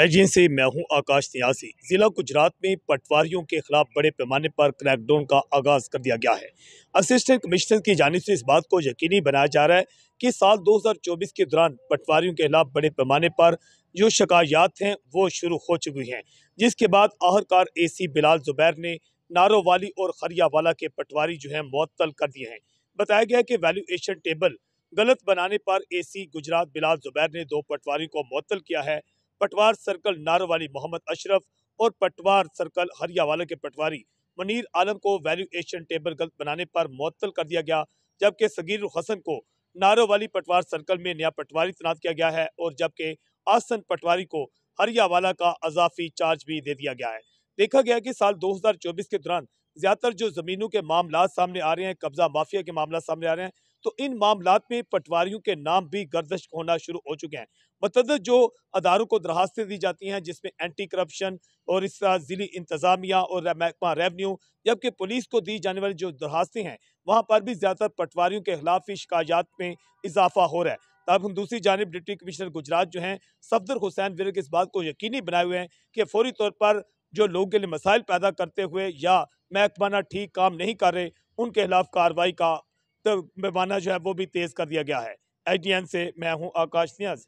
agency से मैं हूं आकाश न्यासी ज़िला गुजरात में पटवारियों के खिलाफ बड़े पैमाने पर क्रैकडाउन का आगाज़ कर दिया गया है असिस्टेंट कमिश्नर की जानब से इस बात को यकीनी बनाया जा रहा है कि साल 2024 के दौरान पटवारियों के खिलाफ बड़े पैमाने पर जो शिकायत हैं वो शुरू हो चुकी हैं जिसके बाद आहरकार ए सी बिलाल जुबैर ने नारोवाली और खरियावाला के पटवारी जो हैं मअतल कर दिए हैं बताया गया कि वैल्यूएशन टेबल गलत बनाने पर ए सी गुजरात बिलाल जुबैर ने दो पटवारी को मअतल किया है पटवार सर्कल नारोवाली मोहम्मद अशरफ और पटवार सर्कल हरियावाला के पटवारी मनीर आलम को वैल्यूएशन टेबल गलत बनाने पर मुत्तल कर दिया गया जबकि सगीर हसन को नारोवाली पटवार सर्कल में नया पटवारी तैनात किया गया है और जबकि आसन पटवारी को हरियावाला का अजाफी चार्ज भी दे दिया गया है देखा गया कि साल 2024 के दौरान ज़्यादातर जो ज़मीनों के मामला सामने आ रहे हैं कब्जा माफिया के मामला सामने आ रहे हैं तो इन मामला में पटवारियों के नाम भी गर्दश होना शुरू हो चुके हैं मतलब जो अदारों को दरखास्तें दी जाती हैं जिसमें एंटी करप्शन और इस तरह ज़िली इंतज़ामिया और महकमा रेवन्यू जबकि पुलिस को दी जाने वाली जो दरखास्तें हैं वहाँ पर भी ज़्यादातर पटवारियों के खिलाफ ही शिकायत में इजाफा हो रहा है तब तो हम दूसरी जानब डिप्टी कमिश्नर गुजरात जो हैं सफदर हुसैन विरक इस बात को यकीनी बनाए हुए हैं कि फौरी तौर पर जो लोगों के लिए मसाइल पैदा करते हुए या महकमाना ठीक काम नहीं कर रहे उनके खिलाफ कार्रवाई का तो पैमाना जो है वो भी तेज़ कर दिया गया है एच से मैं हूँ आकाश नियाज